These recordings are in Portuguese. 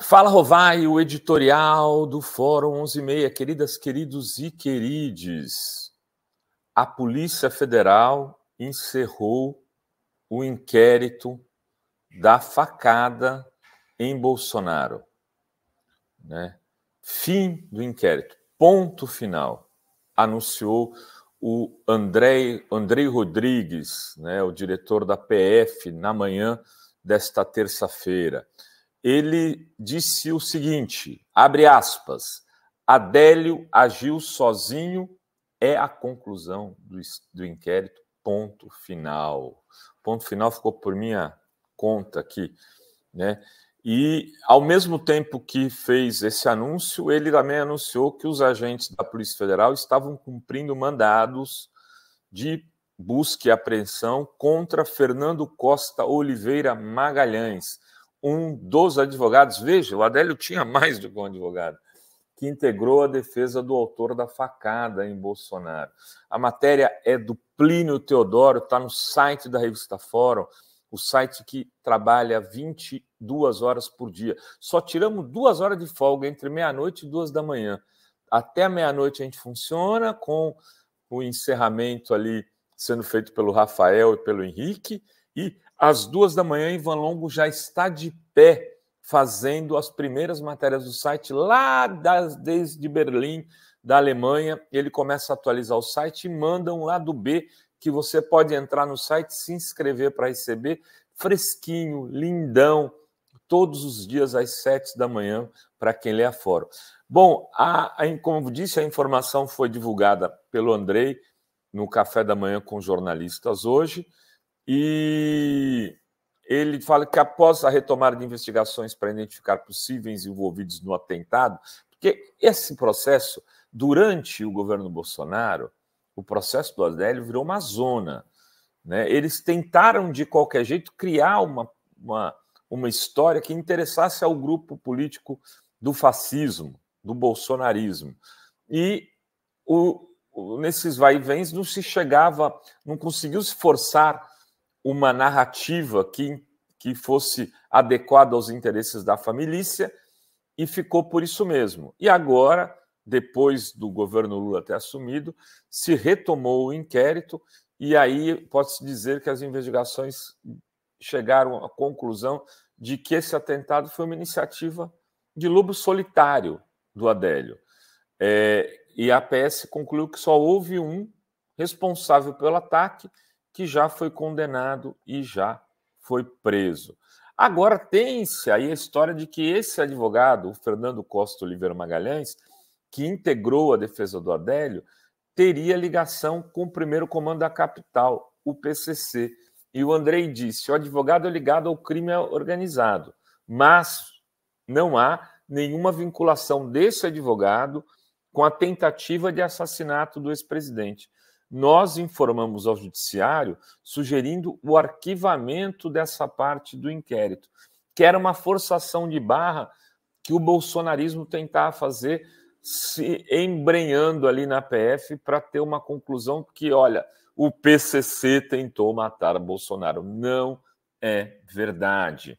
Fala Rovai, o editorial do Fórum 116, queridas, queridos e querides. A Polícia Federal encerrou o inquérito da facada em Bolsonaro. Né? Fim do inquérito, ponto final, anunciou o Andrei, Andrei Rodrigues, né, o diretor da PF, na manhã desta terça-feira. Ele disse o seguinte: abre aspas, Adélio agiu sozinho, é a conclusão do, do inquérito, ponto final. Ponto final ficou por minha conta aqui, né? E, ao mesmo tempo que fez esse anúncio, ele também anunciou que os agentes da Polícia Federal estavam cumprindo mandados de busca e apreensão contra Fernando Costa Oliveira Magalhães, um dos advogados. Veja, o Adélio tinha mais do que um advogado, que integrou a defesa do autor da facada em Bolsonaro. A matéria é do Plínio Teodoro, está no site da revista Fórum o site que trabalha 22 horas por dia. Só tiramos duas horas de folga entre meia-noite e duas da manhã. Até meia-noite a gente funciona, com o encerramento ali sendo feito pelo Rafael e pelo Henrique. E às duas da manhã, Ivan Longo já está de pé fazendo as primeiras matérias do site lá das, desde Berlim, da Alemanha. Ele começa a atualizar o site e mandam um lá do B que você pode entrar no site, se inscrever para receber fresquinho, lindão, todos os dias às sete da manhã, para quem lê a fórum. Bom, a, a, como disse, a informação foi divulgada pelo Andrei no café da manhã com jornalistas hoje, e ele fala que após a retomada de investigações para identificar possíveis envolvidos no atentado, porque esse processo, durante o governo Bolsonaro, o processo do Adélio virou uma zona. Né? Eles tentaram, de qualquer jeito, criar uma, uma, uma história que interessasse ao grupo político do fascismo, do bolsonarismo. E o, o, nesses vai e vens não se chegava, não conseguiu se forçar uma narrativa que, que fosse adequada aos interesses da família e ficou por isso mesmo. E agora depois do governo Lula ter assumido, se retomou o inquérito e aí pode-se dizer que as investigações chegaram à conclusão de que esse atentado foi uma iniciativa de lobo solitário do Adélio. É, e a PS concluiu que só houve um responsável pelo ataque, que já foi condenado e já foi preso. Agora tem-se aí a história de que esse advogado, o Fernando Costa Oliveira Magalhães, que integrou a defesa do Adélio, teria ligação com o primeiro comando da capital, o PCC. E o Andrei disse: o advogado é ligado ao crime organizado, mas não há nenhuma vinculação desse advogado com a tentativa de assassinato do ex-presidente. Nós informamos ao Judiciário sugerindo o arquivamento dessa parte do inquérito, que era uma forçação de barra que o bolsonarismo tentava fazer se embrenhando ali na PF para ter uma conclusão que, olha, o PCC tentou matar Bolsonaro. Não é verdade.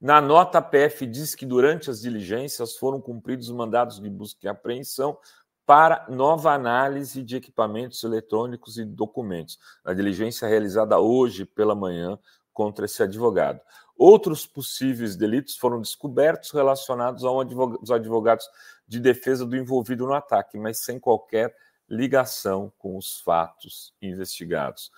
Na nota, a PF diz que durante as diligências foram cumpridos mandados de busca e apreensão para nova análise de equipamentos eletrônicos e documentos, A diligência é realizada hoje pela manhã contra esse advogado. Outros possíveis delitos foram descobertos relacionados a um advogado, os advogados de defesa do envolvido no ataque, mas sem qualquer ligação com os fatos investigados.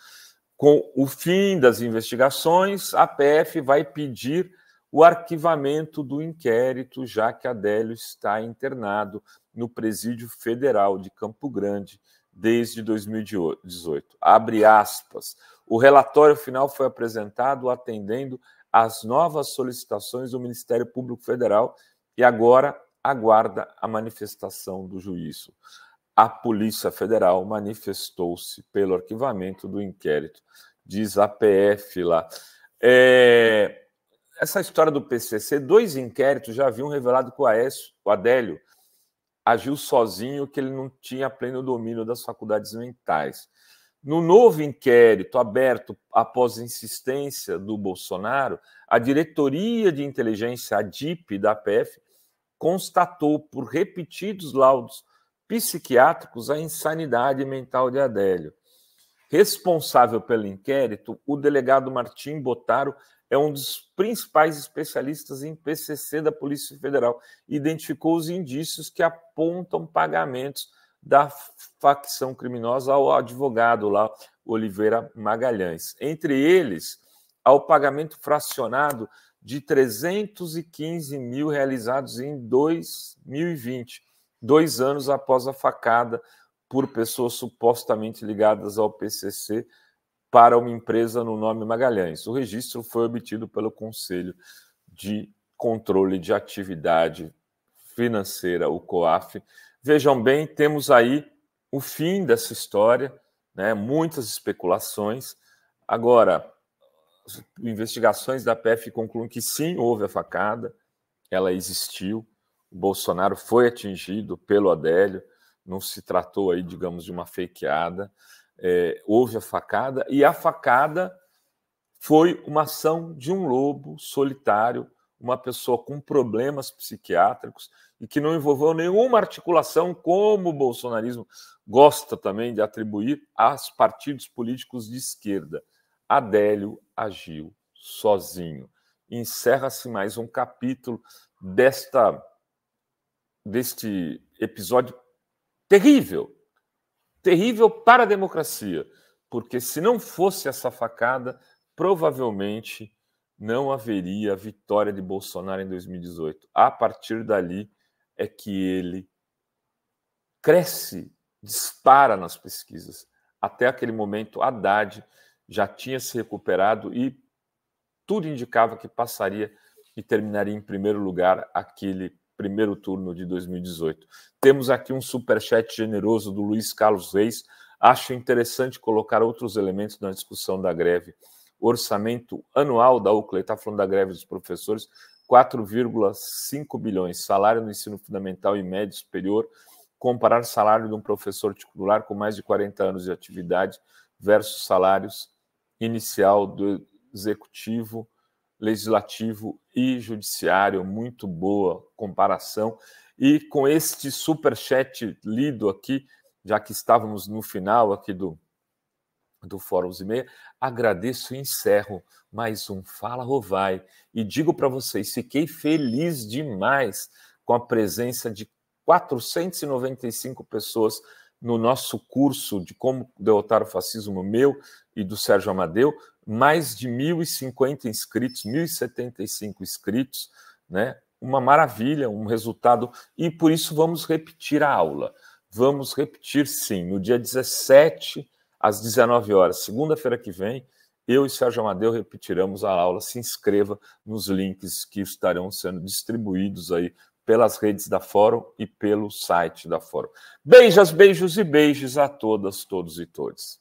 Com o fim das investigações, a PF vai pedir o arquivamento do inquérito, já que Adélio está internado no Presídio Federal de Campo Grande desde 2018. Abre aspas. O relatório final foi apresentado atendendo às novas solicitações do Ministério Público Federal e agora aguarda a manifestação do juízo. A Polícia Federal manifestou-se pelo arquivamento do inquérito, diz a PF lá. É, essa história do PCC, dois inquéritos já haviam revelado que o Aécio, o Adélio, agiu sozinho, que ele não tinha pleno domínio das faculdades mentais. No novo inquérito aberto após insistência do Bolsonaro, a diretoria de inteligência, a DIP da PF, constatou por repetidos laudos psiquiátricos a insanidade mental de Adélio. Responsável pelo inquérito, o delegado Martim Botaro é um dos principais especialistas em PCC da Polícia Federal. Identificou os indícios que apontam pagamentos da facção criminosa ao advogado lá, Oliveira Magalhães. Entre eles, ao pagamento fracionado de 315 mil realizados em 2020, dois anos após a facada por pessoas supostamente ligadas ao PCC para uma empresa no nome Magalhães. O registro foi obtido pelo Conselho de Controle de Atividade Financeira, o COAF. Vejam bem, temos aí o fim dessa história, né? muitas especulações. Agora, investigações da PF concluem que sim, houve a facada, ela existiu, o Bolsonaro foi atingido pelo Adélio, não se tratou aí, digamos, de uma fakeada, é, houve a facada, e a facada foi uma ação de um lobo solitário, uma pessoa com problemas psiquiátricos e que não envolveu nenhuma articulação, como o bolsonarismo gosta também de atribuir aos partidos políticos de esquerda. Adélio agiu sozinho. Encerra-se mais um capítulo desta deste episódio terrível, terrível para a democracia, porque se não fosse essa facada, provavelmente não haveria a vitória de Bolsonaro em 2018. A partir dali é que ele cresce, dispara nas pesquisas. Até aquele momento, Haddad já tinha se recuperado e tudo indicava que passaria e terminaria em primeiro lugar aquele primeiro turno de 2018. Temos aqui um superchat generoso do Luiz Carlos Reis. Acho interessante colocar outros elementos na discussão da greve. orçamento anual da UCLA, está falando da greve dos professores, 4,5 bilhões. Salário no ensino fundamental e médio superior. Comparar salário de um professor titular com mais de 40 anos de atividade versus salários inicial do executivo, legislativo e judiciário. Muito boa comparação. E com este super chat lido aqui, já que estávamos no final aqui do do Fórum e Meia, agradeço e encerro mais um Fala Rovai e digo para vocês, fiquei feliz demais com a presença de 495 pessoas no nosso curso de como derrotar o fascismo meu e do Sérgio Amadeu, mais de 1.050 inscritos, 1.075 inscritos, né? Uma maravilha, um resultado, e por isso vamos repetir a aula. Vamos repetir sim, no dia 17 às 19 horas, segunda-feira que vem, eu e Sérgio Amadeu repetiremos a aula. Se inscreva nos links que estarão sendo distribuídos aí pelas redes da Fórum e pelo site da Fórum. Beijas, beijos e beijos a todas, todos e todes.